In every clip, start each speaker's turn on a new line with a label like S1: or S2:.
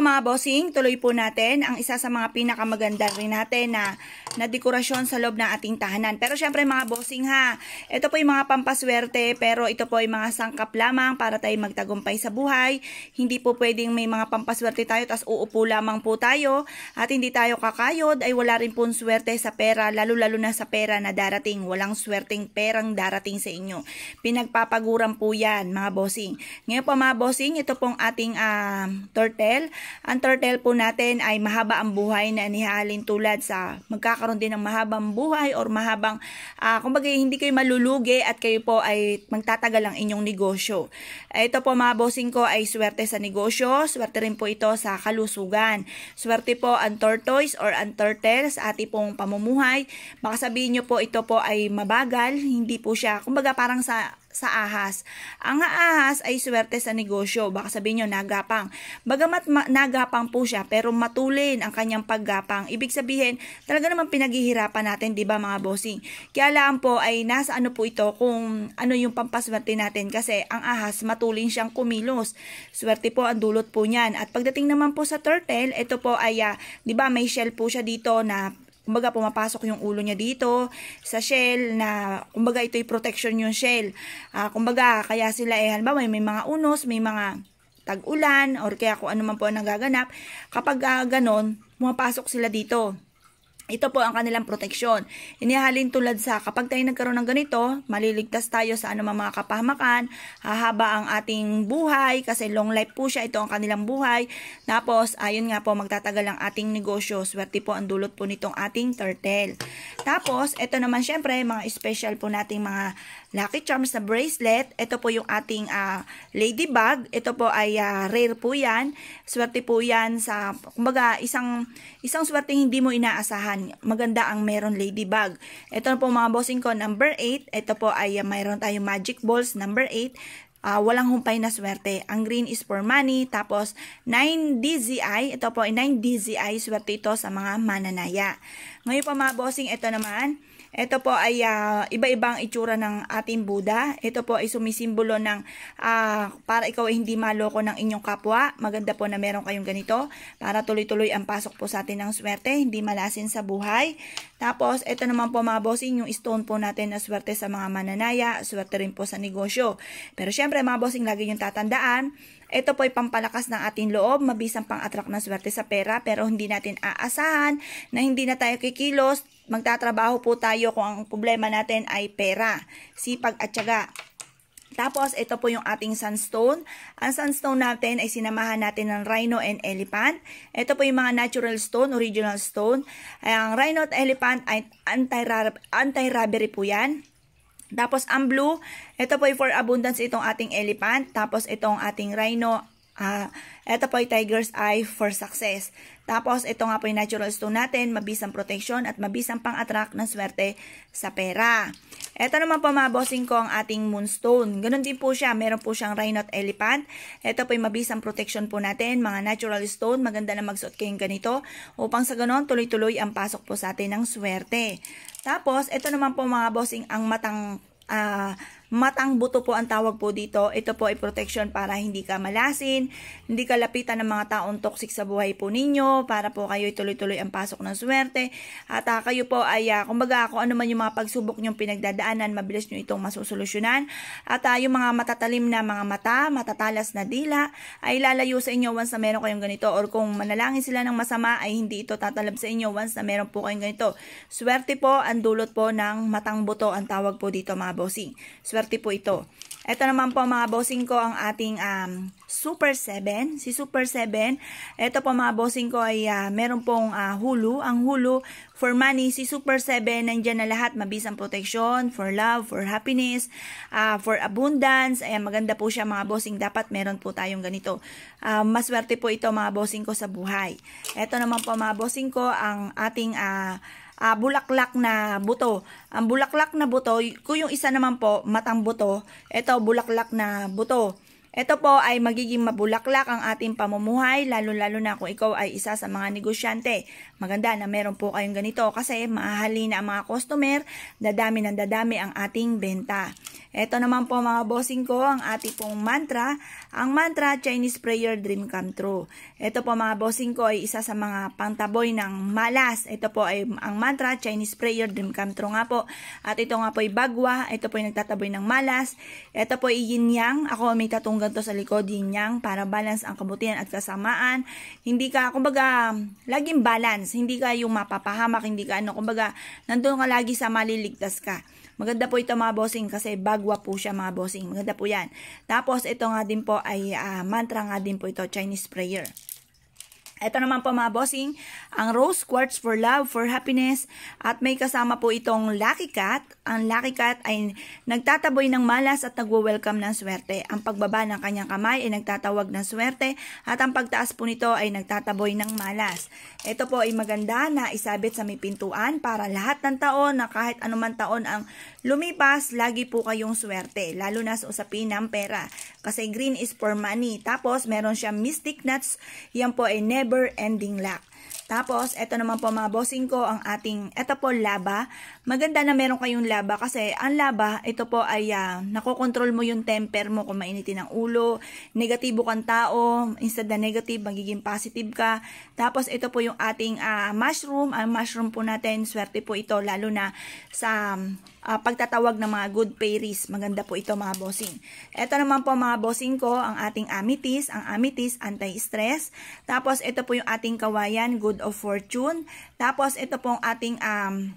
S1: mga bossing, tuloy po natin ang isa sa mga pinakamaganda rin natin na, na dekorasyon sa loob ng ating tahanan. Pero syempre mga bossing ha, ito po yung mga pampaswerte pero ito po yung mga sangkap lamang para tayo magtagumpay sa buhay. Hindi po pwedeng may mga pampaswerte tayo tapos uupo lamang po tayo at hindi tayo kakayod ay wala rin po swerte sa pera lalo-lalo na sa pera na darating. Walang swerteng perang darating sa inyo. Pinagpapaguran po yan mga bossing. Ngayon po mga bossing, ito pong ating uh, turtle ang turtle po natin ay mahaba ang buhay na anihalin tulad sa magkakaroon din ng mahabang buhay or mahabang, uh, kumbaga hindi kayo malulugi at kayo po ay magtatagal ang inyong negosyo. Ito po mga bossing ko ay swerte sa negosyo, swerte rin po ito sa kalusugan. Swerte po ang tortoise or ang turtle sa ating pong pamumuhay. Baka sabihin nyo po ito po ay mabagal, hindi po siya, kumbaga parang sa sa ahas. Ang ahas ay swerte sa negosyo. Baka sabihin nyo, nagapang. Bagamat ma- nagapang po siya, pero matulin ang kanyang paggapang. Ibig sabihin, talaga naman pinaghihirapan natin, di ba mga bossing? Kaya lang po ay nasa ano po ito kung ano yung pampaswerte natin kasi ang ahas matulin siyang kumilos. Swerte po ang dulot po niyan. At pagdating naman po sa turtle, ito po ay, uh, di ba may shell po siya dito na kumbaga pumapasok yung ulo niya dito sa shell na kumbaga ito'y protection yung shell. Uh, kumbaga kaya sila eh halimbawa may mga unos, may mga tag-ulan or kaya kung ano man po ang nagaganap, kapag uh, ganon, pumapasok sila dito. Ito po ang kanilang proteksyon. Inihalin tulad sa kapag tayo nagkaroon ng ganito, maliligtas tayo sa anumang mga kapahamakan, hahaba ang ating buhay kasi long life po siya, ito ang kanilang buhay. Tapos, ayun nga po, magtatagal ang ating negosyo. Swerte po ang dulot po nitong ating turtle. Tapos, ito naman syempre, mga special po nating mga lucky charms na bracelet. Ito po yung ating uh, ladybug. Ito po ay uh, rare po yan. Swerte po yan sa, kumbaga, isang, isang swerte hindi mo inaasahan Ayan, maganda ang meron ladybug. Ito na po mga bossing ko, number 8. Ito po ay uh, mayroon tayong magic balls, number 8. Uh, ah, walang humpay na swerte. Ang green is for money. Tapos, 9DZI. Ito po ay 9DZI. Swerte ito sa mga mananaya. Ngayon po mga bossing, ito naman. Ito po ay uh, ah, iba-ibang itsura ng ating Buddha. Ito po ay sumisimbolo ng uh, para ikaw ay hindi maloko ng inyong kapwa. Maganda po na meron kayong ganito para tuloy-tuloy ang pasok po sa atin ng swerte, hindi malasin sa buhay. Tapos, ito naman po mga bossing, yung stone po natin na swerte sa mga mananaya, swerte rin po sa negosyo. Pero syempre mga bossing, lagi yung tatandaan, ito po ay pampalakas ng ating loob, mabisang pang-attract ng swerte sa pera, pero hindi natin aasahan na hindi na tayo kikilos. Magtatrabaho po tayo kung ang problema natin ay pera, sipag at syaga. Tapos, ito po yung ating sunstone. Ang sunstone natin ay sinamahan natin ng rhino and elephant. Ito po yung mga natural stone, original stone. Ang rhino at elephant ay anti-robbery anti po yan. Tapos ang blue, ito po ay for abundance itong ating elephant. Tapos itong ating rhino, uh, ito po ay tiger's eye for success. Tapos, ito nga po yung natural stone natin, mabisang protection at mabisang pang-attract ng swerte sa pera. Ito naman po mga bossing ko ang ating moonstone. Ganon din po siya. Meron po siyang at elephant. Ito po yung mabisang protection po natin. Mga natural stone, maganda na magsuot kayong ganito upang sa ganon tuloy-tuloy ang pasok po sa atin ng swerte. Tapos, ito naman po mga bossing ang matang uh, Matang buto po ang tawag po dito. Ito po ay protection para hindi ka malasin, hindi ka lapitan ng mga taong toxic sa buhay po ninyo, para po kayo tuloy-tuloy ang pasok ng swerte. At uh, kayo po ay, uh, kumbaga, kung ano man yung mga pagsubok nyong pinagdadaanan, mabilis niyo itong masosolusyunan. At uh, yung mga matatalim na mga mata, matatalas na dila, ay lalayo sa inyo once na meron kayong ganito. Or kung manalangin sila ng masama, ay hindi ito tatalab sa inyo once na meron po kayong ganito. Swerte po, ang dulot po ng matang buto, ang tawag po dito mga bossing. Swerte maswerte po ito. Ito naman po mga bossing ko ang ating um, Super 7. Si Super 7, ito po mga bossing ko ay uh, meron pong uh, hulu. Ang hulu for money, si Super 7, nandyan na lahat. Mabisang protection, for love, for happiness, uh, for abundance. Ayan, maganda po siya mga bossing. Dapat meron po tayong ganito. Uh, maswerte po ito mga bossing ko sa buhay. Ito naman po mga bossing ko ang ating... Uh, uh, bulaklak na buto. Ang bulaklak na buto, kung yung isa naman po, matang buto, ito bulaklak na buto. Ito po ay magiging mabulaklak ang ating pamumuhay, lalo-lalo na kung ikaw ay isa sa mga negosyante. Maganda na meron po kayong ganito kasi maahali na ang mga customer, dadami ng dadami ang ating benta. Ito naman po mga bossing ko, ang ating pong mantra, ang mantra Chinese Prayer Dream Come True. Ito po mga bossing ko ay isa sa mga pangtaboy ng malas. Ito po ay ang mantra Chinese Prayer Dream Come True nga po. At ito nga po ay bagwa, ito po ay nagtataboy ng malas. Ito po ay yin yang, ako may tatong ganto sa likod, yin yang, para balance ang kabutihan at kasamaan. Hindi ka, kumbaga, laging balance. Hindi ka yung mapapahamak, hindi ka ano, kumbaga, nandun ka lagi sa maliligtas ka. Maganda po ito mga bossing kasi bagwa po siya mga bossing. Maganda po yan. Tapos ito nga din po ay uh, mantra nga din po ito, Chinese prayer. Ito naman po mga bossing, ang Rose Quartz for Love, for Happiness. At may kasama po itong Lucky Cat. Ang Lucky Cat ay nagtataboy ng malas at nagwo-welcome ng swerte. Ang pagbaba ng kanyang kamay ay nagtatawag ng swerte. At ang pagtaas po nito ay nagtataboy ng malas. Ito po ay maganda na isabit sa may pintuan para lahat ng taon na kahit anuman taon ang lumipas, lagi po kayong swerte. Lalo na sa usapin ng pera. Kasi green is for money. Tapos meron siyang mystic nuts. Yan po ay never never-ending lack. Tapos, eto naman po mga bossing ko, ang ating, eto po laba. Maganda na meron kayong laba kasi ang laba, ito po ay uh, nakokontrol mo yung temper mo kung mainitin ang ulo, negatibo kang tao, instead na negative, magiging positive ka. Tapos, ito po yung ating uh, mushroom. Ang mushroom po natin, swerte po ito, lalo na sa uh, pagtatawag ng mga good fairies. Maganda po ito mga bossing. Ito naman po mga bossing ko, ang ating amethyst, ang amethyst, anti-stress. Tapos, ito po yung ating kawayan yan, good of fortune. Tapos ito pong ating um,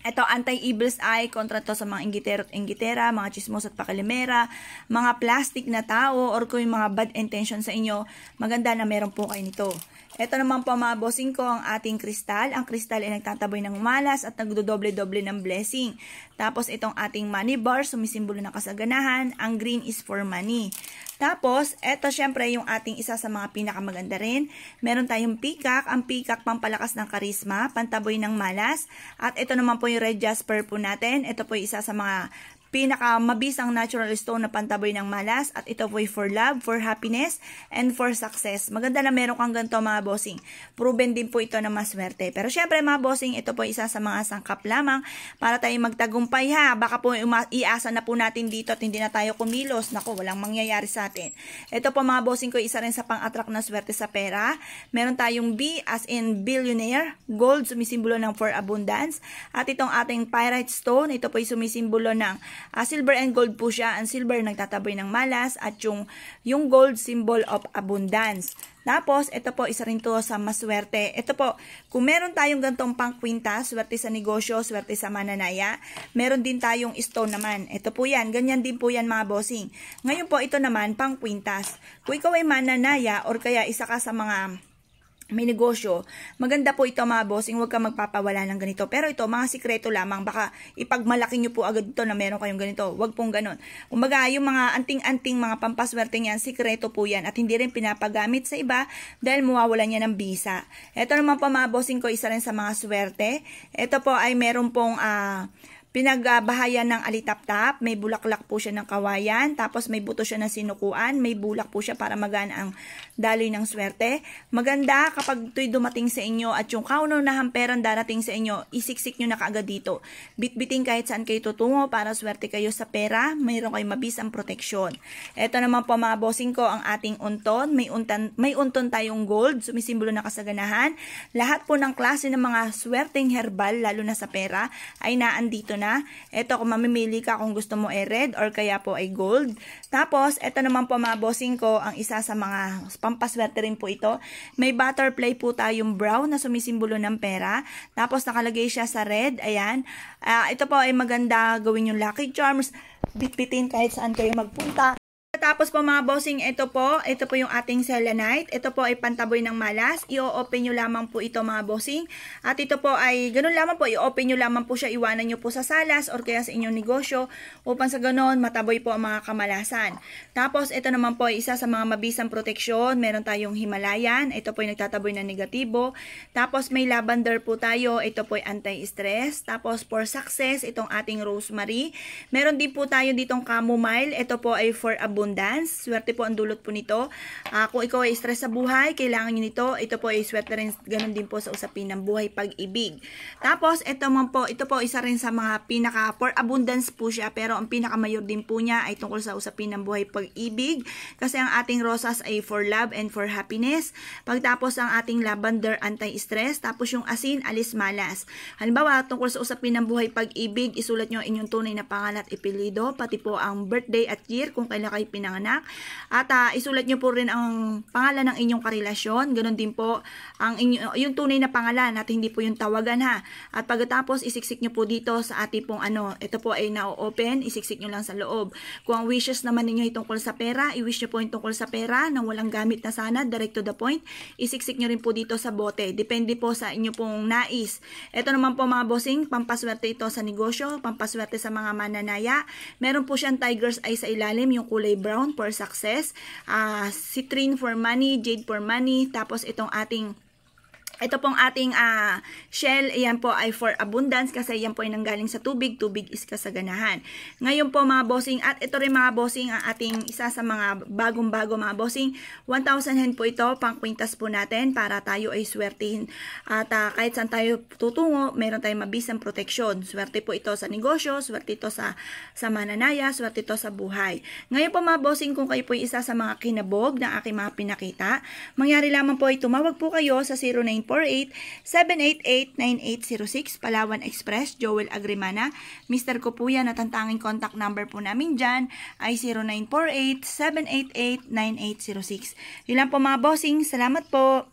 S1: ito, anti-evil's eye, kontra to sa mga inggitero at inggitera, mga chismos at pakalimera, mga plastic na tao, or kung yung mga bad intention sa inyo, maganda na meron po kayo nito. Ito naman po mga bossing ko, ang ating kristal. Ang kristal ay nagtataboy ng malas at nagdodoble-doble ng blessing. Tapos itong ating money bar, sumisimbolo ng kasaganahan. Ang green is for money. Tapos, eto syempre yung ating isa sa mga pinakamaganda rin. Meron tayong peacock. Ang peacock pampalakas ng karisma, pantaboy ng malas. At ito naman po yung red jasper po natin. Ito po yung isa sa mga Pinakamabisang natural stone na pantaboy ng malas at ito po ay for love, for happiness, and for success. Maganda na meron kang ganito mga bossing. Proven din po ito na maswerte. Pero syempre mga bossing, ito po isa sa mga sangkap lamang para tayo magtagumpay ha. Baka po iasa na po natin dito at hindi na tayo kumilos. Nako, walang mangyayari sa atin. Ito po mga bossing ko, isa rin sa pang-attract na swerte sa pera. Meron tayong B as in billionaire. Gold, sumisimbolo ng for abundance. At itong ating pirate stone, ito po ay sumisimbolo ng Uh, silver and gold po siya. Ang silver nagtataboy ng malas at yung, yung gold symbol of abundance. Tapos, ito po, isa rin to sa maswerte. Ito po, kung meron tayong gantong pangkwinta, swerte sa negosyo, swerte sa mananaya, meron din tayong stone naman. Ito po yan, ganyan din po yan mga bossing. Ngayon po, ito naman, pangkwintas. Kung ikaw ay mananaya or kaya isa ka sa mga may negosyo, maganda po ito mga bossing, huwag kang magpapawala ng ganito. Pero ito, mga sikreto lamang, baka ipagmalaki nyo po agad ito na meron kayong ganito. Huwag pong ganun. Kumbaga, yung mga anting-anting mga pampaswerte niyan, sikreto po yan. At hindi rin pinapagamit sa iba dahil mawawala niya ng visa. Ito naman po mga bossing ko, isa rin sa mga swerte. Ito po ay meron pong... Uh, pinagbahayan ng alitaptap, may bulaklak po siya ng kawayan, tapos may buto siya ng sinukuan, may bulak po siya para magaan ang daloy ng swerte. Maganda kapag ito'y dumating sa inyo at yung kauno na hamperan darating sa inyo, isiksik nyo na kaagad dito. Bitbiting kahit saan kayo tutungo para swerte kayo sa pera, mayroon kayong mabisang proteksyon. Ito naman po mga bossing ko, ang ating unton. May untan, may unton tayong gold, sumisimbolo na kasaganahan. Lahat po ng klase ng mga swerteng herbal, lalo na sa pera, ay naandito na. Ito, kung mamimili ka kung gusto mo ay red or kaya po ay gold. Tapos, ito naman po mga bossing ko, ang isa sa mga pampaswerte rin po ito. May butterfly po tayong brown na sumisimbolo ng pera. Tapos, nakalagay siya sa red. Ayan. Uh, ito po ay maganda gawin yung lucky charms. Bitbitin kahit saan kayo magpunta. Pagkatapos po mga bossing, ito po, ito po yung ating selenite. Ito po ay pantaboy ng malas. I-open nyo lamang po ito mga bossing. At ito po ay, ganun lamang po, i-open nyo lamang po siya, iwanan nyo po sa salas or kaya sa inyong negosyo upang sa ganun, mataboy po ang mga kamalasan. Tapos, ito naman po ay isa sa mga mabisang proteksyon. Meron tayong Himalayan. Ito po ay nagtataboy ng negatibo. Tapos, may lavender po tayo. Ito po ay anti-stress. Tapos, for success, itong ating rosemary. Meron din po tayo ditong chamomile. Ito po ay for abundance dance. Swerte po ang dulot po nito. Uh, kung ikaw ay stress sa buhay, kailangan nyo nito. Ito po ay swerte rin, ganun din po sa usapin ng buhay pag-ibig. Tapos, ito man po, ito po isa rin sa mga pinaka, for abundance po siya, pero ang pinakamayor din po niya ay tungkol sa usapin ng buhay pag-ibig. Kasi ang ating rosas ay for love and for happiness. Pagtapos ang ating lavender anti-stress, tapos yung asin, alis malas. Halimbawa, tungkol sa usapin ng buhay pag-ibig, isulat nyo ang inyong tunay na pangalan at ipilido, pati po ang birthday at year kung kailan kayo pinag anak. At uh, isulat nyo po rin ang pangalan ng inyong karelasyon. Ganon din po ang inyo, yung tunay na pangalan at hindi po yung tawagan ha. At pagkatapos isiksik nyo po dito sa ating pong ano, ito po ay na-open, isiksik nyo lang sa loob. Kung ang wishes naman ninyo ay tungkol sa pera, i-wish nyo po yung tungkol sa pera na walang gamit na sana, direct to the point. Isiksik nyo rin po dito sa bote. Depende po sa inyo pong nais. Ito naman po mga bossing, pampaswerte ito sa negosyo, pampaswerte sa mga mananaya. Meron po siyang tiger's eye sa ilalim, yung kulay brown Brown for Success, uh, ah, Citrine for Money, Jade for Money, tapos itong ating ito pong ating uh, shell, yan po ay for abundance kasi yan po ay nanggaling sa tubig. Tubig is kasaganahan. Ngayon po mga bossing, at ito rin mga bossing, ang ating isa sa mga bagong-bago mga bossing. 1,000 hen po ito, pang kwintas po natin para tayo ay swertihin. At uh, kahit saan tayo tutungo, meron tayong mabisang proteksyon. Swerte po ito sa negosyo, swerte ito sa, sa mananaya, swerte ito sa buhay. Ngayon po mga bossing, kung kayo po isa sa mga kinabog na aking mga pinakita, mangyari lamang po ay tumawag po kayo sa 09 0948-788-9806 Palawan Express, Joel Agrimana. Mr. Kupuyan at ang tanging contact number po namin dyan ay 0948-788-9806. Yun lang po mga bossing. Salamat po.